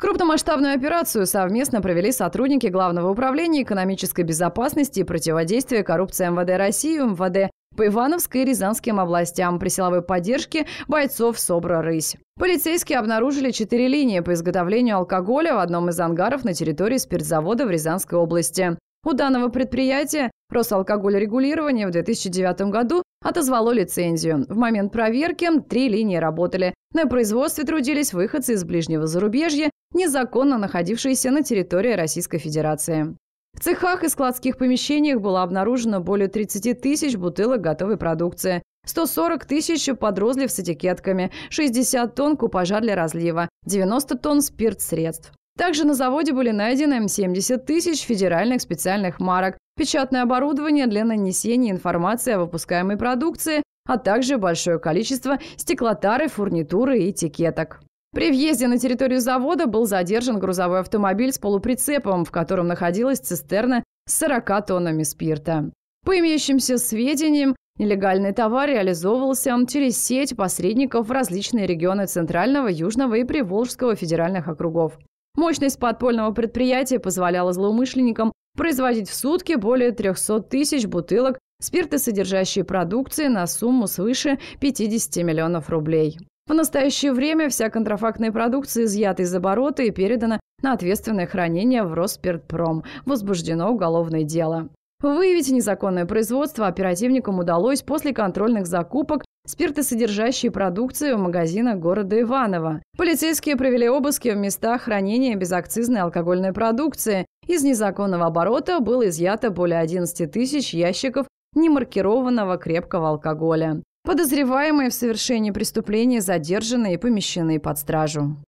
Крупномасштабную операцию совместно провели сотрудники Главного управления экономической безопасности и противодействия коррупции МВД России и МВД по Ивановской и Рязанским областям при силовой поддержке бойцов СОБРа-Рысь. Полицейские обнаружили четыре линии по изготовлению алкоголя в одном из ангаров на территории спиртзавода в Рязанской области. У данного предприятия Росалкогольрегулирование в 2009 году отозвало лицензию. В момент проверки три линии работали. На производстве трудились выходцы из ближнего зарубежья, незаконно находившиеся на территории Российской Федерации. В цехах и складских помещениях было обнаружено более 30 тысяч бутылок готовой продукции, 140 тысяч подрозлив с этикетками, 60 тонн купажа для разлива, 90 тонн спиртсредств. Также на заводе были найдены 70 тысяч федеральных специальных марок, печатное оборудование для нанесения информации о выпускаемой продукции, а также большое количество стеклотары, фурнитуры и этикеток. При въезде на территорию завода был задержан грузовой автомобиль с полуприцепом, в котором находилась цистерна с 40 тоннами спирта. По имеющимся сведениям, нелегальный товар реализовывался через сеть посредников в различные регионы Центрального, Южного и Приволжского федеральных округов. Мощность подпольного предприятия позволяла злоумышленникам производить в сутки более 300 тысяч бутылок спиртосодержащей продукции на сумму свыше 50 миллионов рублей. В настоящее время вся контрафактная продукция изъята из оборота и передана на ответственное хранение в Роспиртпром. Возбуждено уголовное дело. Выявить незаконное производство оперативникам удалось после контрольных закупок спиртосодержащей продукции в магазина города Иваново. Полицейские провели обыски в местах хранения безакцизной алкогольной продукции. Из незаконного оборота было изъято более 11 тысяч ящиков немаркированного крепкого алкоголя. Подозреваемые в совершении преступления задержаны и помещены под стражу.